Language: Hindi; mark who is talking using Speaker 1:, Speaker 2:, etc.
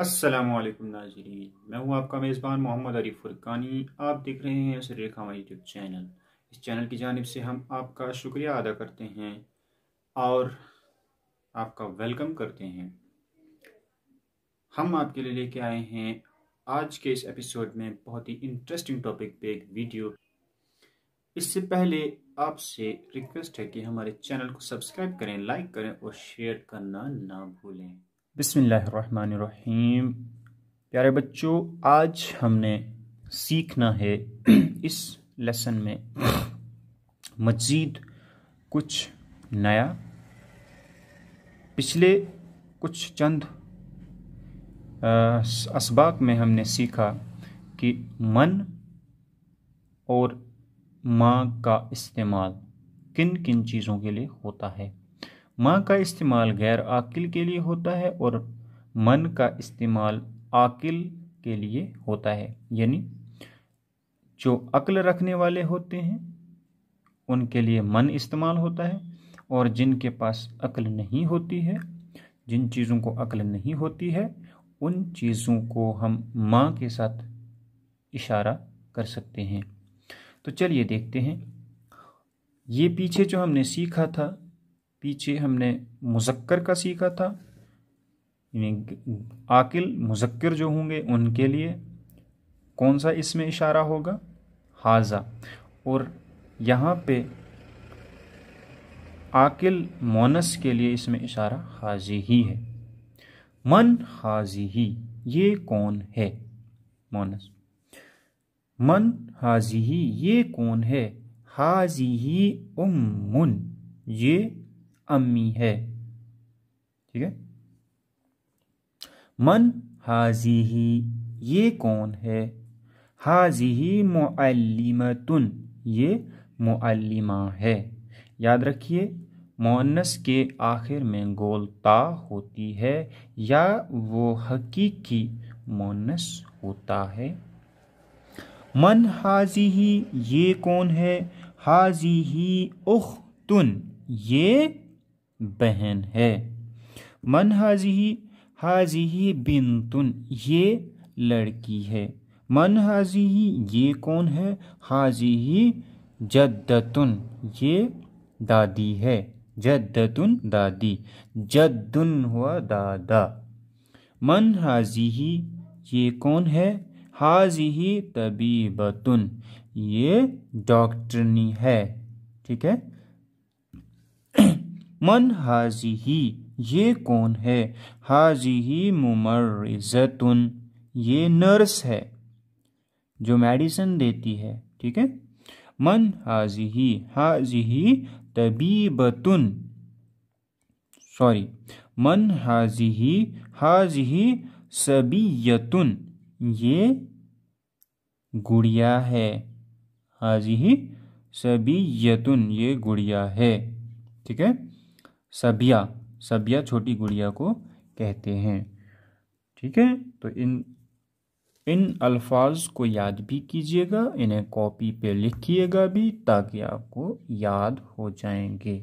Speaker 1: अस्सलाम वालेकुम नाजरीन मैं हूं आपका मेज़बान मोहम्मद अली फुरकानी आप देख रहे हैं सर रेखा यूट्यूब चैनल इस चैनल की जानब से हम आपका शुक्रिया अदा करते हैं और आपका वेलकम करते हैं हम आपके लिए लेके आए हैं आज के इस एपिसोड में बहुत ही इंटरेस्टिंग टॉपिक पे एक वीडियो इससे पहले आपसे रिक्वेस्ट है कि हमारे चैनल को सब्सक्राइब करें लाइक करें और शेयर करना ना भूलें बिसमीम प्यारे बच्चों आज हमने सीखना है इस लेसन में मज़ीद कुछ नया पिछले कुछ चंद इसबाक में हमने सीखा कि मन और माँ का इस्तेमाल किन किन चीज़ों के लिए होता है माँ का इस्तेमाल गैर आकिल के लिए होता है और मन का इस्तेमाल आकिल के लिए होता है यानी जो अक्ल रखने वाले होते हैं उनके लिए मन इस्तेमाल होता है और जिनके पास अक्ल नहीं होती है जिन चीज़ों को अक्ल नहीं होती है उन चीज़ों को हम माँ के साथ इशारा कर सकते हैं तो चलिए देखते हैं ये पीछे जो हमने सीखा था पीछे हमने मुजक्कर का सीखा था यानी आकिल मुजक्र जो होंगे उनके लिए कौन सा इसमें इशारा होगा हाजा और यहाँ पे आकिल मोनस के लिए इसमें इशारा हाजी ही है मन हाजी ही ये कौन है मोनस मन हाजी ही ये कौन है हाजी ही मुन ये अम्मी है ठीक है मन हाजी ही ये कौन है हाजी ही तुन ये मुअल्लिमा है याद रखिए मोनस के आखिर में गोलता होती है या वो हकीकी मोनस होता है मन हाजी ही ये कौन है हाजी ही तुन ये बहन है मन हाजी हाजी ही बिनतुन ये लड़की है मन हाजी ही ये कौन है हाजी ही जद्दतुन ये दादी है जद्दतुन दादी जद्दुन हुआ दादा मन हाजी ही ये कौन है हाजी तबीबतुन ये डॉक्टरनी है ठीक है मन हाजी ही ये कौन है हाजी ही मुमर्रजतुन ये नर्स है जो मेडिसिन देती है ठीक है मन हाजी ही हाजी ही तबीबतुन सॉरी मन हाजी ही हाजी ही सबीयतुन ये गुड़िया है हाजी ही सबीयतुन ये गुड़िया है ठीक है सबिया सबिया छोटी गुड़िया को कहते हैं ठीक है तो इन इन अल्फाज को याद भी कीजिएगा इन्हें कॉपी पे लिखिएगा भी ताकि आपको याद हो जाएंगे